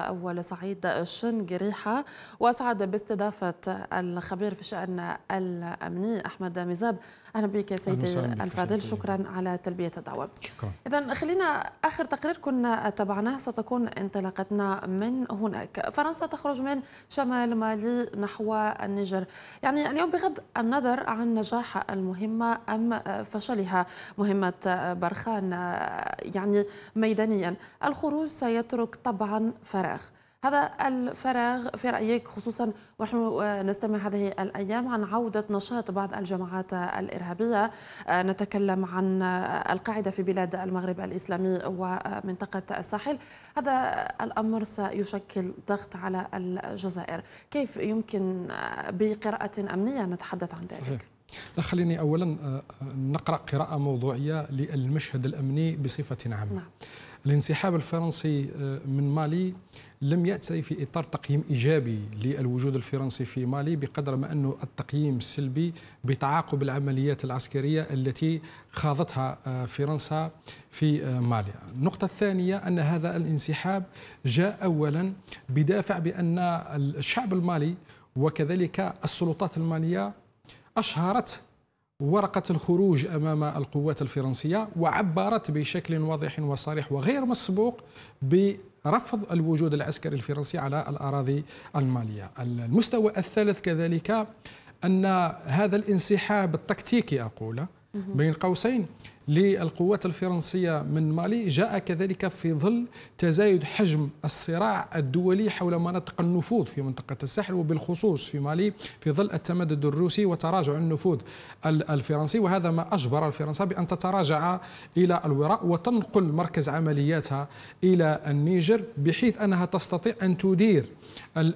الفريق أول سعيد شنقريحة وأسعد باستضافة الخبير في الشأن الأمني أحمد مزاب أهلا بك سيدي الفاضل شكرا على تلبية الدعوة شكرا إذا خلينا آخر تقرير كنا تابعناه ستكون انطلاقتنا من هناك فرنسا تخرج من شمال مالي نحو النيجر يعني اليوم بغض النظر عن نجاح المهمة أم فشلها مهمة برخان يعني ميدانيا الخروج سيترك طبعا فرنسا الفراغ هذا الفراغ في رأيك خصوصا ونحن آه، نستمع هذه الأيام عن عودة نشاط بعض الجماعات الإرهابية آه، نتكلم عن آه، القاعدة في بلاد المغرب الإسلامي ومنطقة الساحل هذا الأمر سيشكل ضغط على الجزائر كيف يمكن بقراءة أمنية نتحدث عن ذلك؟ صحيح. لا خليني أولا نقرأ قراءة موضوعية للمشهد الأمني بصفة عامة نعم. الانسحاب الفرنسي آه، من مالي لم يأتي في إطار تقييم إيجابي للوجود الفرنسي في مالي بقدر ما أنه التقييم السلبي بتعاقب العمليات العسكرية التي خاضتها آه، فرنسا في آه، مالي النقطة الثانية أن هذا الانسحاب جاء أولا بدافع بأن الشعب المالي وكذلك السلطات المالية أشهرت ورقة الخروج أمام القوات الفرنسية وعبرت بشكل واضح وصريح وغير مسبوق برفض الوجود العسكري الفرنسي على الأراضي المالية المستوى الثالث كذلك أن هذا الانسحاب التكتيكي أقول بين قوسين للقوات الفرنسية من مالي جاء كذلك في ظل تزايد حجم الصراع الدولي حول مناطق النفوذ في منطقة الساحل وبالخصوص في مالي في ظل التمدد الروسي وتراجع النفوذ الفرنسي وهذا ما أجبر الفرنسا بأن تتراجع إلى الوراء وتنقل مركز عملياتها إلى النيجر بحيث أنها تستطيع أن تدير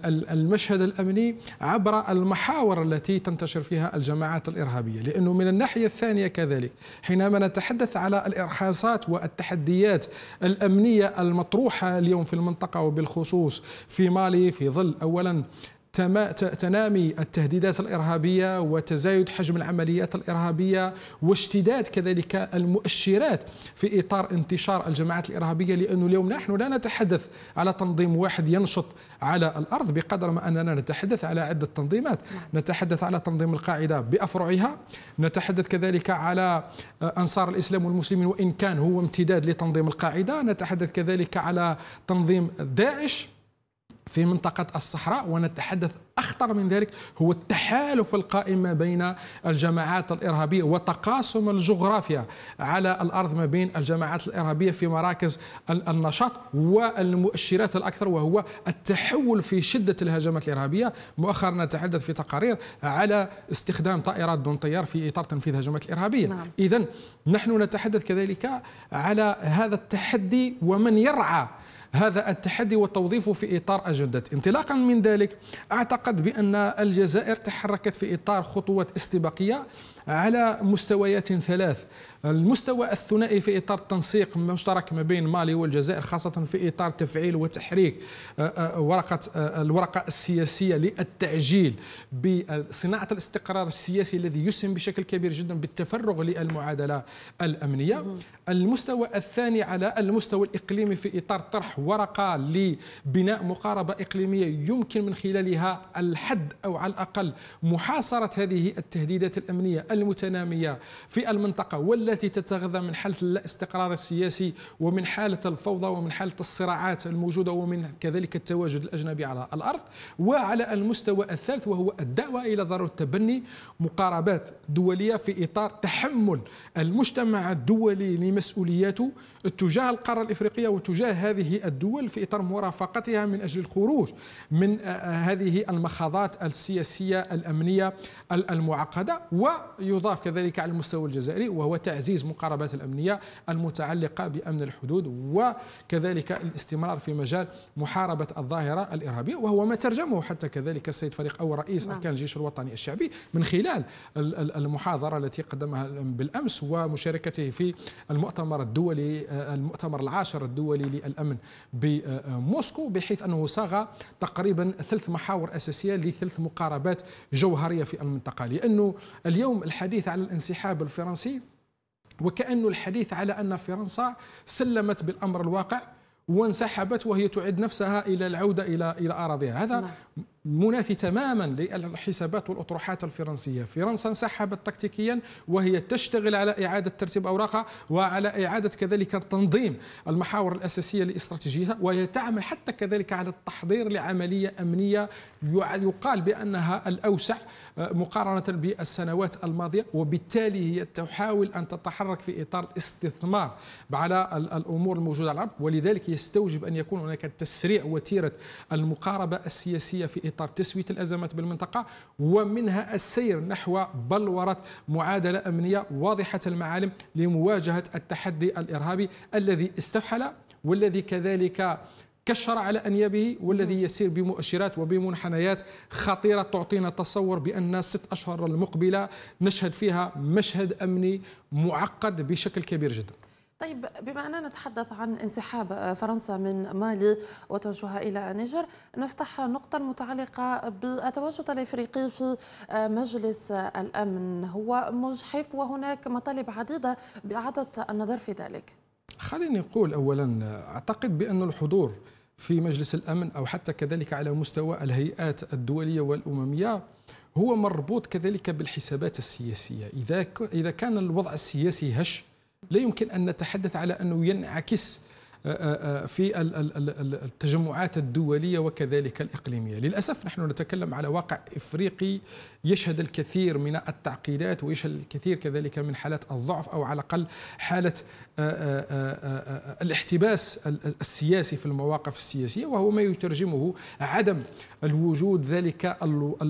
المشهد الأمني عبر المحاور التي تنتشر فيها الجماعات الإرهابية لأنه من الناحية الثانية كذلك حينما نتحدث على الإرهاصات والتحديات الأمنية المطروحة اليوم في المنطقة وبالخصوص في مالي في ظل أولا تنامي التهديدات الارهابيه وتزايد حجم العمليات الارهابيه واشتداد كذلك المؤشرات في اطار انتشار الجماعات الارهابيه لانه اليوم نحن لا نتحدث على تنظيم واحد ينشط على الارض بقدر ما اننا نتحدث على عده تنظيمات، نعم. نتحدث على تنظيم القاعده بافرعها، نتحدث كذلك على آه، انصار الاسلام والمسلمين وان كان هو امتداد لتنظيم القاعده، نتحدث كذلك على تنظيم داعش في منطقة الصحراء ونتحدث أخطر من ذلك هو التحالف القائم ما بين الجماعات الإرهابية وتقاسم الجغرافيا على الأرض ما بين الجماعات الإرهابية في مراكز النشاط والمؤشرات الأكثر وهو التحول في شدة الهجمات الإرهابية مؤخرا نتحدث في تقارير على استخدام طائرات دون طيار في إطار تنفيذ هجمات الإرهابية نعم. إذا نحن نتحدث كذلك على هذا التحدي ومن يرعى هذا التحدي وتوظيفه في إطار أجندة انطلاقا من ذلك أعتقد بأن الجزائر تحركت في إطار خطوات استباقية على مستويات ثلاث المستوى الثنائي في اطار التنسيق المشترك ما بين مالي والجزائر خاصه في اطار تفعيل وتحريك آه، آه، ورقه آه، الورقه السياسيه للتعجيل بصناعه الاستقرار السياسي الذي يسهم بشكل كبير جدا بالتفرغ للمعادله الامنيه المستوى الثاني على المستوى الاقليمي في اطار طرح ورقة لبناء مقاربة إقليمية يمكن من خلالها الحد أو على الأقل محاصرة هذه التهديدات الأمنية المتنامية في المنطقة والتي تتغذى من حالة الاستقرار السياسي ومن حالة الفوضى ومن حالة الصراعات الموجودة ومن كذلك التواجد الأجنبي على الأرض وعلى المستوى الثالث وهو الدعوة إلى ضرورة تبني مقاربات دولية في إطار تحمل المجتمع الدولي لمسؤولياته تجاه القارة الإفريقية وتجاه هذه الدول في إطار مرافقتها من أجل الخروج من آه، آه، هذه المخاضات السياسية الأمنية المعقدة ويضاف كذلك على المستوى الجزائري وهو تعزيز مقاربات الأمنية المتعلقة بأمن الحدود وكذلك الاستمرار في مجال محاربة الظاهرة الإرهابية وهو ما ترجمه حتى كذلك السيد فريق او رئيس نعم. أركان الجيش الوطني الشعبي من خلال المحاضرة التي قدمها بالأمس ومشاركته في المؤتمر الدولي آه، المؤتمر العاشر الدولي للأمن بموسكو بحيث أنه صاغ تقريبا ثلث محاور أساسية لثلث مقاربات جوهرية في المنطقة لأنه اليوم الحديث على الانسحاب الفرنسي وكأنه الحديث على أن فرنسا سلمت بالأمر الواقع وانسحبت وهي تعد نفسها الى العوده الى الى اراضيها هذا نعم. منافي تماما للحسابات والاطروحات الفرنسيه، فرنسا انسحبت تكتيكيا وهي تشتغل على اعاده ترتيب اوراقها وعلى اعاده كذلك تنظيم المحاور الاساسيه لاستراتيجيتها وهي تعمل حتى كذلك على التحضير لعمليه امنيه يقال بانها الاوسع آه، مقارنة بالسنوات الماضية وبالتالي هي تحاول أن تتحرك في إطار الاستثمار على الأمور الموجودة على الأرض ولذلك يستوجب أن يكون هناك تسريع وتيرة المقاربة السياسية في إطار تسوية الأزمات بالمنطقة ومنها السير نحو بلورة معادلة أمنية واضحة المعالم لمواجهة التحدي الإرهابي الذي استفحل والذي كذلك كشر على أنيابه والذي نعم. يسير بمؤشرات وبمنحنيات خطيرة تعطينا تصور بأن ست أشهر المقبلة نشهد فيها مشهد أمني معقد بشكل كبير جدا طيب بما أننا نتحدث عن انسحاب فرنسا من مالي وتوجهها إلى النيجر نفتح نقطة متعلقة بالتواجد الإفريقي في مجلس الأمن هو مجحف وهناك مطالب عديدة بإعادة النظر في ذلك خليني أقول أولا أعتقد بأن الحضور في مجلس الأمن أو حتى كذلك على مستوى الهيئات الدولية والأممية هو مربوط كذلك بالحسابات السياسية إذا إذا كان الوضع السياسي هش لا يمكن أن نتحدث على أنه ينعكس في التجمعات الدولية وكذلك الإقليمية للأسف نحن نتكلم على واقع إفريقي يشهد الكثير من التعقيدات ويشهد الكثير كذلك من حالات الضعف أو على الأقل حالة آه، آه، آه، الاحتباس السياسي في المواقف السياسية وهو ما يترجمه عدم الوجود ذلك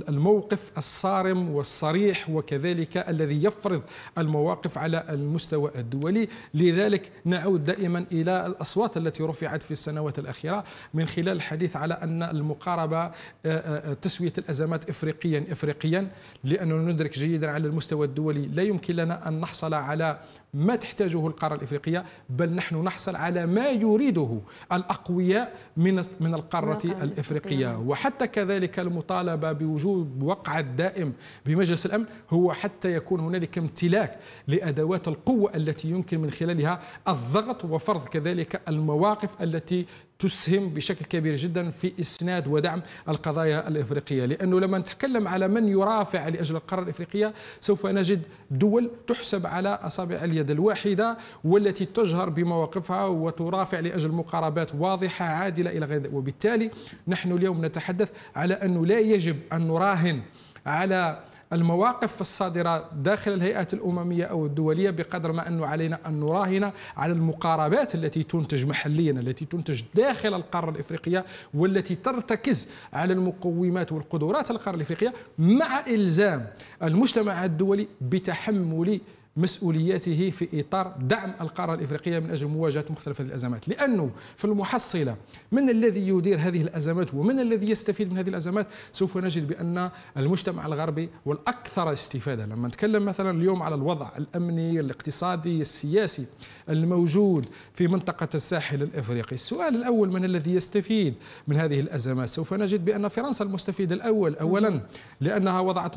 الموقف الصارم والصريح وكذلك الذي يفرض المواقف على المستوى الدولي لذلك نعود دائما إلى الأصوات الأصوات التي رفعت في السنوات الأخيرة من خلال الحديث على أن المقاربة آه، آه، تسوية الأزمات إفريقيا إفريقيا لأننا ندرك جيدا على المستوى الدولي لا يمكن لنا أن نحصل على ما تحتاجه القارة الإفريقية بل نحن نحصل على ما يريده الأقوياء من من القارة الإفريقية وحتى كذلك المطالبة بوجود وقع الدائم بمجلس الأمن هو حتى يكون هنالك امتلاك لأدوات القوة التي يمكن من خلالها الضغط وفرض كذلك المواقف التي تسهم بشكل كبير جدا في اسناد ودعم القضايا الافريقيه لانه لما نتكلم على من يرافع لاجل القاره الافريقيه سوف نجد دول تحسب على اصابع اليد الواحده والتي تجهر بمواقفها وترافع لاجل مقاربات واضحه عادله الى غير ذلك وبالتالي نحن اليوم نتحدث على انه لا يجب ان نراهن على المواقف الصادرة داخل الهيئات الأممية أو الدولية بقدر ما أنه علينا أن نراهن على المقاربات التي تنتج محليا التي تنتج داخل القارة الإفريقية والتي ترتكز على المقومات والقدرات القارة الإفريقية مع إلزام المجتمع الدولي بتحمل مسؤولياته في إطار دعم القارة الإفريقية من أجل مواجهة مختلف الأزمات لأنه في المحصلة من الذي يدير هذه الأزمات ومن الذي يستفيد من هذه الأزمات سوف نجد بأن المجتمع الغربي والأكثر استفادة لما نتكلم مثلا اليوم على الوضع الأمني الاقتصادي السياسي الموجود في منطقة الساحل الإفريقي السؤال الأول من الذي يستفيد من هذه الأزمات سوف نجد بأن فرنسا المستفيد الأول أولا لأنها وضعت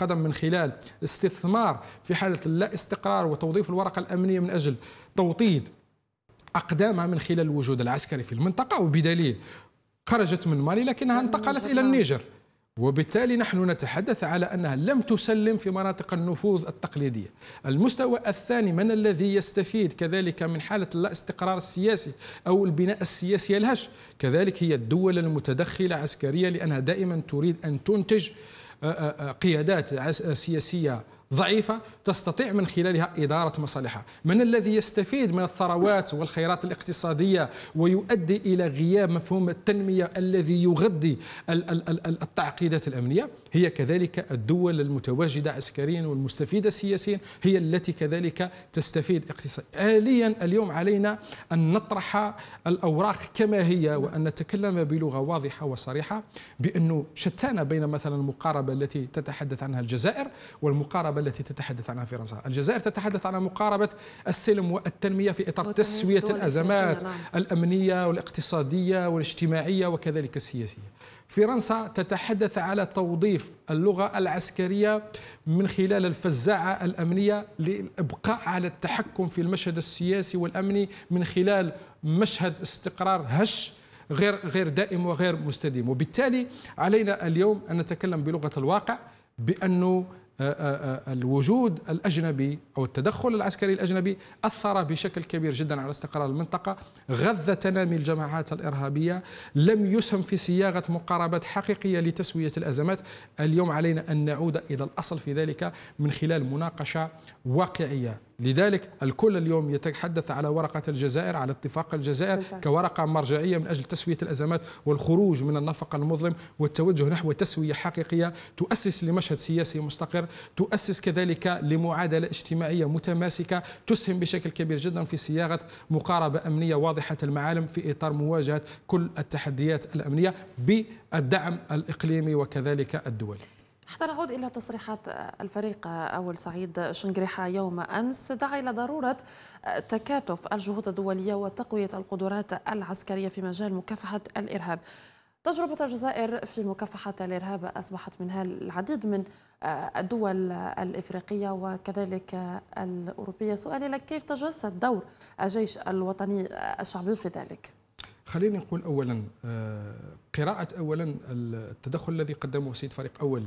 قدم من خلال استثمار في حالة اللا استقرار وتوظيف الورقة الأمنية من أجل توطيد أقدامها من خلال الوجود العسكري في المنطقة وبدليل خرجت من مالي لكنها انتقلت إلى نعم. النيجر وبالتالي نحن نتحدث على انها لم تسلم في مناطق النفوذ التقليديه. المستوى الثاني من الذي يستفيد كذلك من حاله استقرار السياسي او البناء السياسي الهش، كذلك هي الدول المتدخله عسكريا لانها دائما تريد ان تنتج قيادات سياسيه ضعيفه تستطيع من خلالها إدارة مصالحها من الذي يستفيد من الثروات والخيرات الاقتصادية ويؤدي إلى غياب مفهوم التنمية الذي يغذي التعقيدات الأمنية هي كذلك الدول المتواجدة عسكريا والمستفيدة سياسيا هي التي كذلك تستفيد اقتصاديا آليا اليوم علينا أن نطرح الأوراق كما هي وأن نتكلم بلغة واضحة وصريحة بأنه شتان بين مثلا المقاربة التي تتحدث عنها الجزائر والمقاربة التي تتحدث عنها عنها فرنسا الجزائر تتحدث عن مقاربة السلم والتنمية في إطار تسوية الأزمات نعم. الأمنية والاقتصادية والاجتماعية وكذلك السياسية فرنسا تتحدث على توظيف اللغة العسكرية من خلال الفزاعة الأمنية للإبقاء على التحكم في المشهد السياسي والأمني من خلال مشهد استقرار هش غير غير دائم وغير مستديم وبالتالي علينا اليوم أن نتكلم بلغة الواقع بأنه آه، آه، آه، الوجود الأجنبي أو التدخل العسكري الأجنبي أثر بشكل كبير جدا على استقرار المنطقة غذى تنامي الجماعات الإرهابية لم يسهم في صياغة مقاربات حقيقية لتسوية الأزمات اليوم علينا أن نعود إلى الأصل في ذلك من خلال مناقشة واقعية لذلك الكل اليوم يتحدث على ورقة الجزائر على اتفاق الجزائر بالفعل. كورقة مرجعية من أجل تسوية الأزمات والخروج من النفق المظلم والتوجه نحو تسوية حقيقية تؤسس لمشهد سياسي مستقر تؤسس كذلك لمعادلة اجتماعية متماسكة تسهم بشكل كبير جدا في صياغة مقاربة أمنية واضحة المعالم في إطار مواجهة كل التحديات الأمنية بالدعم الإقليمي وكذلك الدولي حتى نعود إلى تصريحات آه، الفريق آه، أول سعيد شنقريحة يوم أمس دعا إلى ضرورة آه، تكاتف الجهود الدولية وتقوية القدرات العسكرية في مجال مكافحة الإرهاب تجربة الجزائر في مكافحة الإرهاب أصبحت منها العديد من الدول الإفريقية وكذلك الأوروبية سؤالي لك كيف تجسد دور الجيش الوطني الشعبي في ذلك؟ خليني نقول اولا قراءه اولا التدخل الذي قدمه سيد فريق اول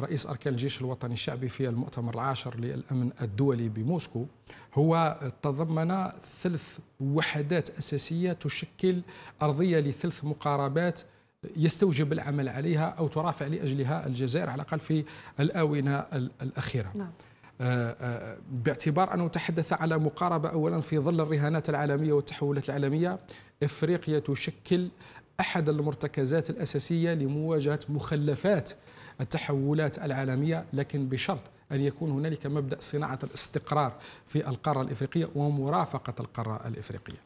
رئيس أركان الجيش الوطني الشعبي في المؤتمر العاشر للأمن الدولي بموسكو هو تضمن ثلث وحدات أساسية تشكل أرضية لثلث مقاربات يستوجب العمل عليها أو ترافع لأجلها الجزائر على الأقل في الآونة الأخيرة نعم. آه، آه، باعتبار أنه تحدث على مقاربة أولا في ظل الرهانات العالمية والتحولات العالمية إفريقيا تشكل أحد المرتكزات الأساسية لمواجهة مخلفات التحولات العالمية لكن بشرط أن يكون هنالك مبدأ صناعة الاستقرار في القارة الإفريقية ومرافقة القارة الإفريقية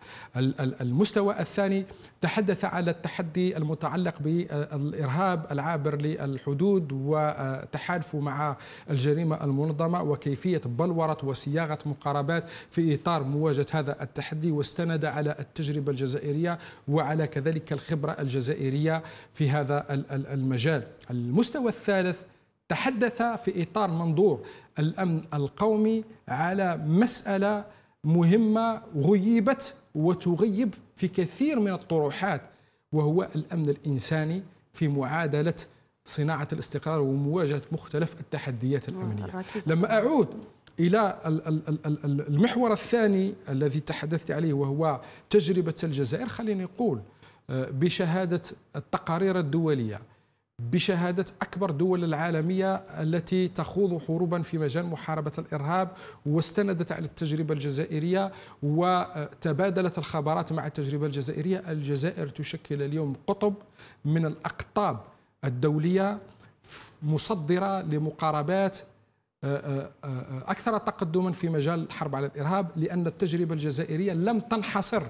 المستوى الثاني تحدث على التحدي المتعلق بالإرهاب العابر للحدود وتحالفه مع الجريمة المنظمة وكيفية بلورة وصياغة مقاربات في إطار مواجهة هذا التحدي واستند على التجربة الجزائرية وعلى كذلك الخبرة الجزائرية في هذا المجال المستوى الثالث تحدث في إطار منظور الأمن القومي على مسألة مهمة غيبت وتغيب في كثير من الطروحات وهو الأمن الإنساني في معادلة صناعة الاستقرار ومواجهة مختلف التحديات الأمنية لما أعود إلى المحور الثاني الذي تحدثت عليه وهو تجربة الجزائر خليني أقول آه، بشهادة التقارير الدولية بشهادة أكبر دول العالمية التي تخوض حروبا في مجال محاربة الإرهاب واستندت على التجربة الجزائرية وتبادلت الخبرات مع التجربة الجزائرية الجزائر تشكل اليوم قطب من الأقطاب الدولية مصدرة لمقاربات آه، آه، آه، أكثر تقدما في مجال الحرب على الإرهاب لأن التجربة الجزائرية لم تنحصر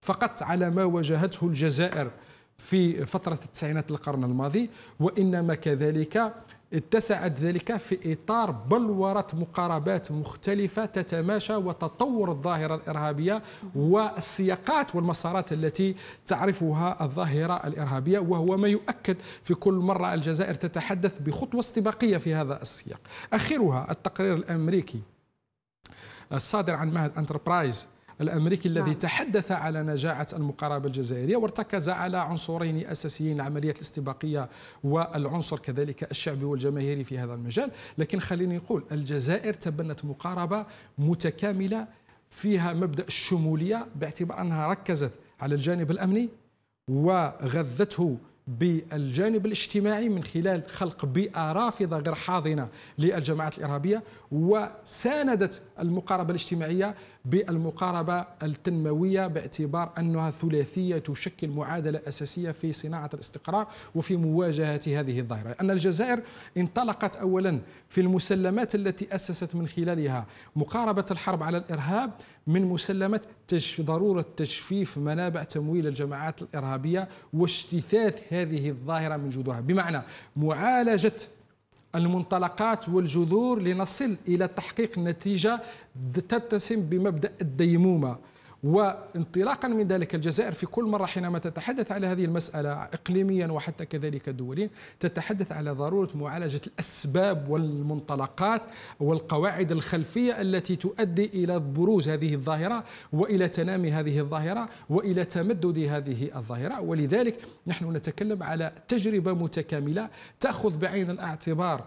فقط على ما واجهته الجزائر في فترة التسعينات القرن الماضي وإنما كذلك اتسعت ذلك في إطار بلورة مقاربات مختلفة تتماشى وتطور الظاهرة الإرهابية والسياقات والمسارات التي تعرفها الظاهرة الإرهابية وهو ما يؤكد في كل مرة الجزائر تتحدث بخطوة استباقية في هذا السياق آخرها التقرير الأمريكي الصادر عن معهد أنتربرايز الأمريكي الذي نعم. تحدث على نجاعة المقاربة الجزائرية وارتكز على عنصرين أساسيين العملية الاستباقية والعنصر كذلك الشعبي والجماهيري في هذا المجال لكن خليني أقول الجزائر تبنت مقاربة متكاملة فيها مبدأ الشمولية باعتبار أنها ركزت على الجانب الأمني وغذته بالجانب الاجتماعي من خلال خلق بيئة رافضة غير حاضنة للجماعات الإرهابية وساندت المقاربة الاجتماعية بالمقاربة التنموية باعتبار أنها ثلاثية تشكل معادلة أساسية في صناعة الاستقرار وفي مواجهة هذه الظاهرة لأن الجزائر انطلقت أولا في المسلمات التي أسست من خلالها مقاربة الحرب على الإرهاب من مسلمة ضرورة تجفيف منابع تمويل الجماعات الإرهابية واجتثاث هذه الظاهرة من جذورها بمعنى معالجة المنطلقات والجذور لنصل إلى تحقيق نتيجة تتسم بمبدأ الديمومة وانطلاقا من ذلك الجزائر في كل مرة حينما تتحدث على هذه المسألة إقليميا وحتى كذلك دوليا تتحدث على ضرورة معالجة الأسباب والمنطلقات والقواعد الخلفية التي تؤدي إلى بروز هذه الظاهرة وإلى تنامي هذه الظاهرة وإلى تمدد هذه الظاهرة ولذلك نحن نتكلم على تجربة متكاملة تأخذ بعين الاعتبار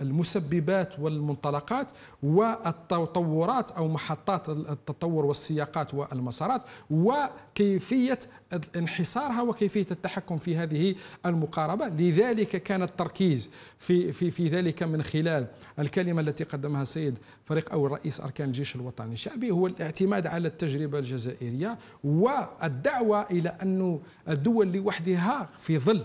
المسببات والمنطلقات والتطورات او محطات التطور والسياقات والمسارات وكيفيه انحصارها وكيفيه التحكم في هذه المقاربه لذلك كان التركيز في في في ذلك من خلال الكلمه التي قدمها السيد فريق او رئيس اركان الجيش الوطني الشعبي هو الاعتماد على التجربه الجزائريه والدعوه الى انه الدول لوحدها في ظل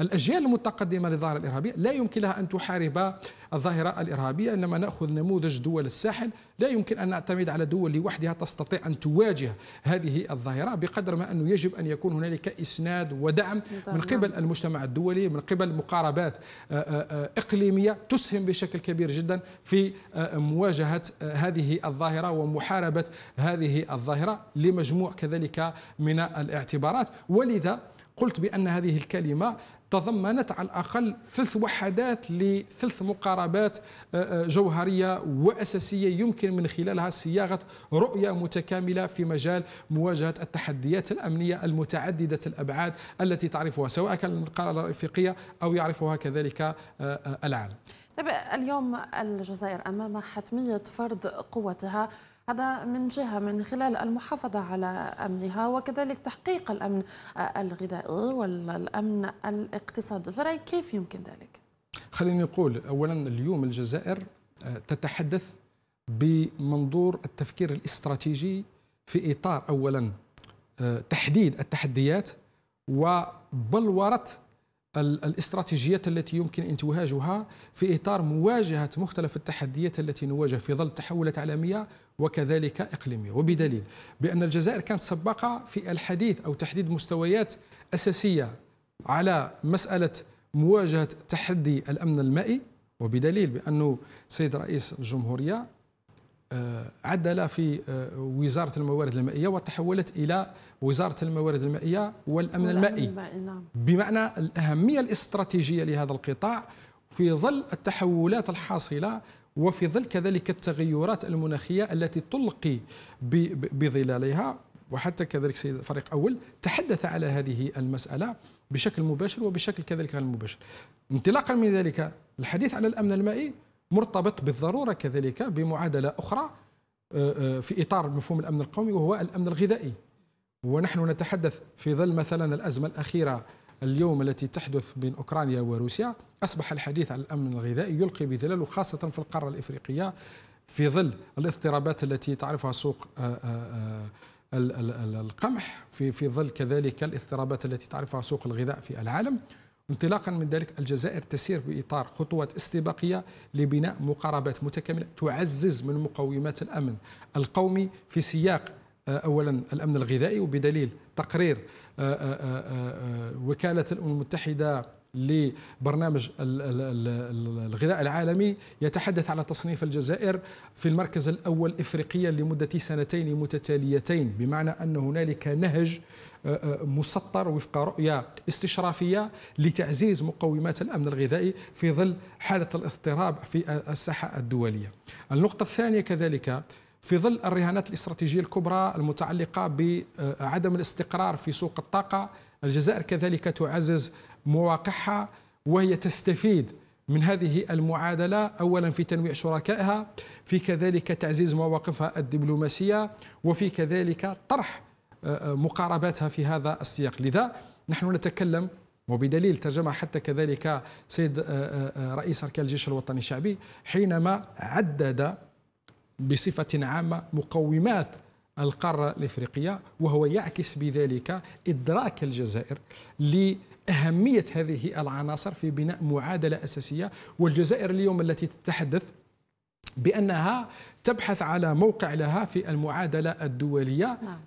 الأجيال المتقدمة للظاهرة الإرهابية لا يمكن لها أن تحارب الظاهرة الإرهابية إنما نأخذ نموذج دول الساحل لا يمكن أن نعتمد على دول لوحدها تستطيع أن تواجه هذه الظاهرة بقدر ما أنه يجب أن يكون هنالك إسناد ودعم من قبل نعم. المجتمع الدولي من قبل مقاربات آه، آه، آه، إقليمية تسهم بشكل كبير جدا في مواجهة هذه الظاهرة ومحاربة هذه الظاهرة لمجموع كذلك من الاعتبارات ولذا قلت بأن هذه الكلمة تضمنت على الأقل ثلث وحدات لثلث مقاربات آه، آه، جوهرية وأساسية يمكن من خلالها صياغة رؤية متكاملة في مجال مواجهة التحديات الأمنية المتعددة الأبعاد التي تعرفها سواء كان من القارة الأفريقية أو يعرفها كذلك آه، العالم طيب، اليوم الجزائر أمام حتمية فرض قوتها هذا من جهة من خلال المحافظة على أمنها وكذلك تحقيق الأمن الغذائي والأمن الاقتصادي فرأي كيف يمكن ذلك؟ خليني أقول أولا اليوم الجزائر آه، تتحدث بمنظور التفكير الاستراتيجي في إطار أولا آه، تحديد التحديات وبلورة الاستراتيجيات التي يمكن انتواجها في اطار مواجهه مختلف التحديات التي نواجه في ظل التحولات العالميه وكذلك إقليمية وبدليل بأن الجزائر كانت سباقة في الحديث أو تحديد مستويات أساسية على مسألة مواجهة تحدي الأمن المائي وبدليل بأنه سيد رئيس الجمهورية آه، عدل في آه، وزارة الموارد المائية وتحولت إلى وزارة الموارد المائية والأمن المائي نعم. بمعنى الأهمية الاستراتيجية لهذا القطاع في ظل التحولات الحاصلة وفي ظل كذلك التغيرات المناخية التي تلقي بظلالها وحتى كذلك سيد فريق أول تحدث على هذه المسألة بشكل مباشر وبشكل كذلك غير مباشر انطلاقا من ذلك الحديث على الأمن المائي مرتبط بالضرورة كذلك بمعادلة أخرى آه، آه، في إطار مفهوم الأمن القومي وهو الأمن الغذائي ونحن نتحدث في ظل مثلا الأزمة الأخيرة اليوم التي تحدث بين أوكرانيا وروسيا أصبح الحديث عن الأمن الغذائي يلقي بظلاله خاصة في القارة الإفريقية في ظل الاضطرابات التي تعرفها سوق آه، آه، آه، القمح في في ظل كذلك الاضطرابات التي تعرفها سوق الغذاء في العالم انطلاقا من ذلك الجزائر تسير باطار خطوات استباقيه لبناء مقاربات متكامله تعزز من مقومات الامن القومي في سياق آه، اولا الامن الغذائي وبدليل تقرير آه، آه، وكاله الامم المتحده لبرنامج الغذاء العالمي يتحدث على تصنيف الجزائر في المركز الاول افريقيا لمده سنتين متتاليتين بمعنى ان هنالك نهج مسطر وفق رؤيه استشرافيه لتعزيز مقومات الامن الغذائي في ظل حاله الاضطراب في الساحه الدوليه. النقطه الثانيه كذلك في ظل الرهانات الاستراتيجية الكبرى المتعلقة بعدم آه، الاستقرار في سوق الطاقة الجزائر كذلك تعزز مواقعها وهي تستفيد من هذه المعادلة أولا في تنويع شركائها في كذلك تعزيز مواقفها الدبلوماسية وفي كذلك طرح آه، آه، مقارباتها في هذا السياق لذا نحن نتكلم وبدليل ترجمة حتى كذلك سيد رئيس أركان الجيش الوطني الشعبي حينما عدد بصفة عامة مقومات القارة الإفريقية وهو يعكس بذلك إدراك الجزائر لأهمية هذه العناصر في بناء معادلة أساسية والجزائر اليوم التي تتحدث بأنها تبحث على موقع لها في المعادلة الدولية نعم.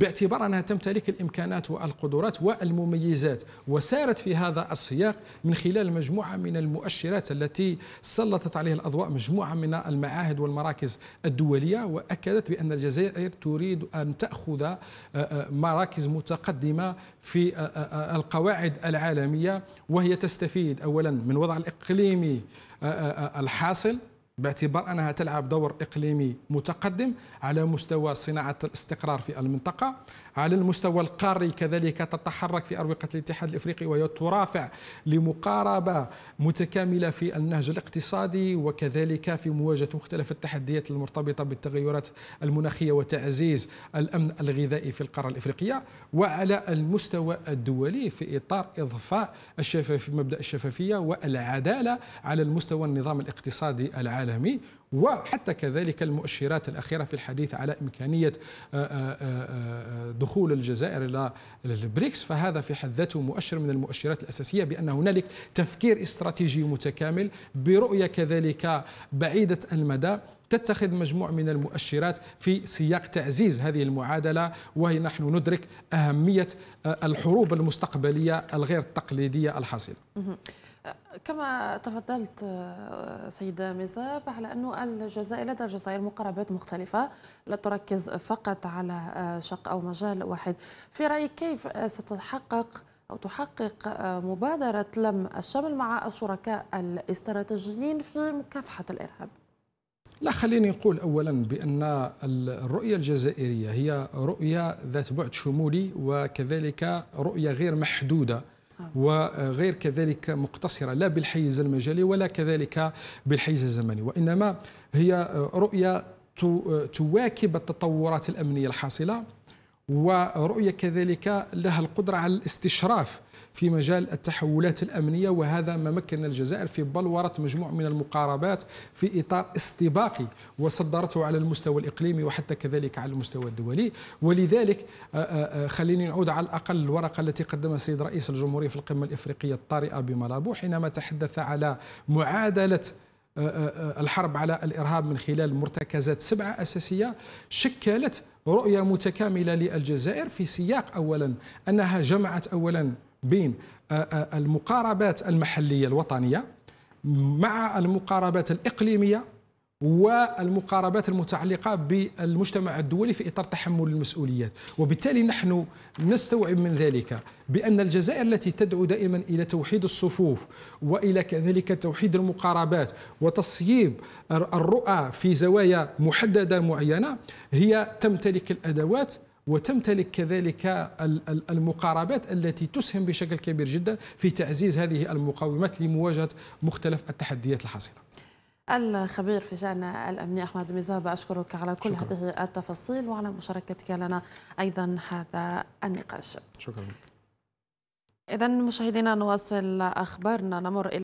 باعتبار أنها تمتلك الإمكانات والقدرات والمميزات وسارت في هذا السياق من خلال مجموعة من المؤشرات التي سلطت عليها الأضواء مجموعة من المعاهد والمراكز الدولية وأكدت بأن الجزائر تريد أن تأخذ آه، آه، مراكز متقدمة في آه، القواعد العالمية وهي تستفيد أولا من وضع الإقليمي الحاصل باعتبار أنها تلعب دور إقليمي متقدم على مستوى صناعة الاستقرار في المنطقة على المستوى القاري كذلك تتحرك في أروقة الاتحاد الإفريقي وترافع لمقاربة متكاملة في النهج الاقتصادي وكذلك في مواجهة مختلف التحديات المرتبطة بالتغيرات المناخية وتعزيز الأمن الغذائي في القارة الإفريقية وعلى المستوى الدولي في إطار إضفاء الشفاف مبدأ الشفافية والعدالة على المستوى النظام الاقتصادي العالمي وحتى كذلك المؤشرات الأخيرة في الحديث على إمكانية آه، آه، آه، دخول الجزائر إلى البريكس فهذا في حد ذاته مؤشر من المؤشرات الأساسية بأن هنالك تفكير استراتيجي متكامل برؤية كذلك بعيدة المدى تتخذ مجموعة من المؤشرات في سياق تعزيز هذه المعادلة وهي نحن ندرك أهمية الحروب المستقبلية الغير التقليدية الحاصلة كما تفضلت آه، سيدة مزاب على أنه الجزائر لدى الجزائر مقاربات مختلفة لا تركز فقط على آه، شق أو مجال واحد في رأيك كيف آه، ستتحقق أو تحقق مبادرة لم الشمل مع الشركاء الاستراتيجيين في مكافحة الإرهاب؟ لا خليني نقول اولا بان الرؤيه الجزائريه هي رؤيه ذات بعد شمولي وكذلك رؤيه غير محدوده وغير آه، كذلك مقتصرة لا بالحيز المجالي ولا كذلك بالحيز الزمني وإنما هي آه، رؤية آه، تواكب التطورات الأمنية الحاصلة ورؤية كذلك لها القدرة على الاستشراف في مجال التحولات الأمنية وهذا ما مكن الجزائر في بلورة مجموعة من المقاربات في إطار استباقي وصدرته على المستوى الإقليمي وحتى كذلك على المستوى الدولي ولذلك آه، آه، آه، خليني نعود على الأقل الورقة التي قدمها السيد رئيس الجمهورية في القمة الإفريقية الطارئة بملابو حينما تحدث على معادلة آه، آه، آه، الحرب على الإرهاب من خلال مرتكزات سبعة أساسية شكلت رؤية متكاملة للجزائر في سياق أولا أنها جمعت أولا بين المقاربات المحلية الوطنية مع المقاربات الإقليمية والمقاربات المتعلقة بالمجتمع الدولي في إطار تحمل المسؤوليات وبالتالي نحن نستوعب من ذلك بأن الجزائر التي تدعو دائما إلى توحيد الصفوف وإلى كذلك توحيد المقاربات وتصييب الرؤى في زوايا محددة معينة هي تمتلك الأدوات وتمتلك كذلك المقاربات التي تسهم بشكل كبير جدا في تعزيز هذه المقاومات لمواجهة مختلف التحديات الحاصلة الخبير في شأن الأمني أحمد ميزاب أشكرك على كل شكرا. هذه التفاصيل وعلى مشاركتك لنا أيضا هذا النقاش شكرا إذا مشاهدينا نواصل أخبارنا نمر إلى